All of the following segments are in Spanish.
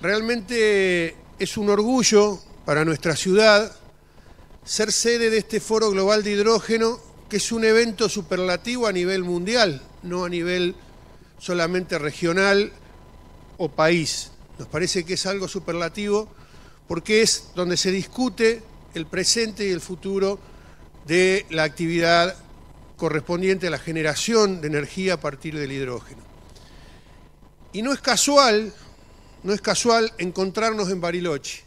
Realmente es un orgullo para nuestra ciudad ser sede de este Foro Global de Hidrógeno, que es un evento superlativo a nivel mundial, no a nivel solamente regional o país. Nos parece que es algo superlativo porque es donde se discute el presente y el futuro de la actividad correspondiente a la generación de energía a partir del hidrógeno. Y no es casual no es casual encontrarnos en Bariloche.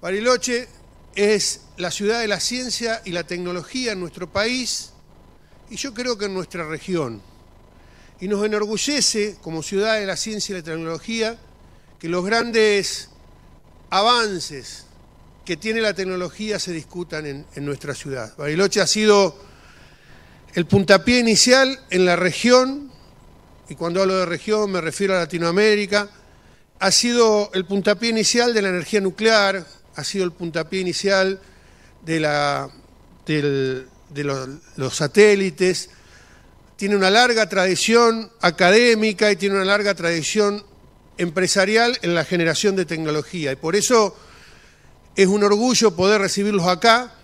Bariloche es la ciudad de la ciencia y la tecnología en nuestro país y yo creo que en nuestra región. Y nos enorgullece como ciudad de la ciencia y la tecnología que los grandes avances que tiene la tecnología se discutan en, en nuestra ciudad. Bariloche ha sido el puntapié inicial en la región, y cuando hablo de región me refiero a Latinoamérica, ha sido el puntapié inicial de la energía nuclear, ha sido el puntapié inicial de, la, de los, los satélites, tiene una larga tradición académica y tiene una larga tradición empresarial en la generación de tecnología. Y por eso es un orgullo poder recibirlos acá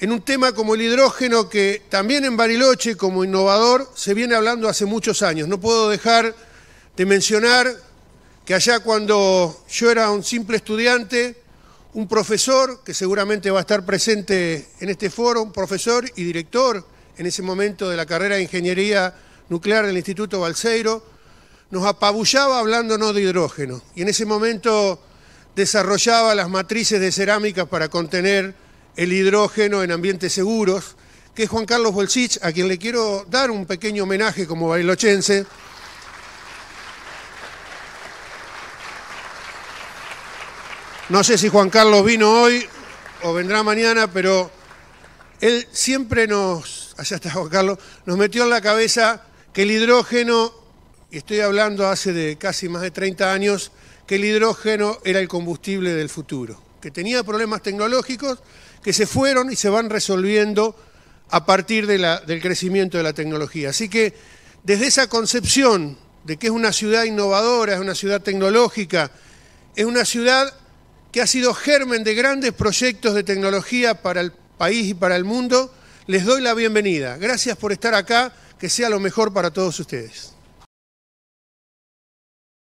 en un tema como el hidrógeno que también en Bariloche como innovador se viene hablando hace muchos años. No puedo dejar de mencionar que allá cuando yo era un simple estudiante, un profesor, que seguramente va a estar presente en este foro, profesor y director en ese momento de la carrera de Ingeniería Nuclear del Instituto Balseiro, nos apabullaba hablándonos de hidrógeno. Y en ese momento desarrollaba las matrices de cerámica para contener el hidrógeno en ambientes seguros, que es Juan Carlos Bolsich, a quien le quiero dar un pequeño homenaje como bailochense. No sé si Juan Carlos vino hoy o vendrá mañana, pero él siempre nos, allá está Juan Carlos, nos metió en la cabeza que el hidrógeno, y estoy hablando hace de casi más de 30 años, que el hidrógeno era el combustible del futuro, que tenía problemas tecnológicos que se fueron y se van resolviendo a partir del crecimiento de la tecnología. Así que desde esa concepción de que es una ciudad innovadora, es una ciudad tecnológica, es una ciudad que ha sido germen de grandes proyectos de tecnología para el país y para el mundo, les doy la bienvenida. Gracias por estar acá, que sea lo mejor para todos ustedes.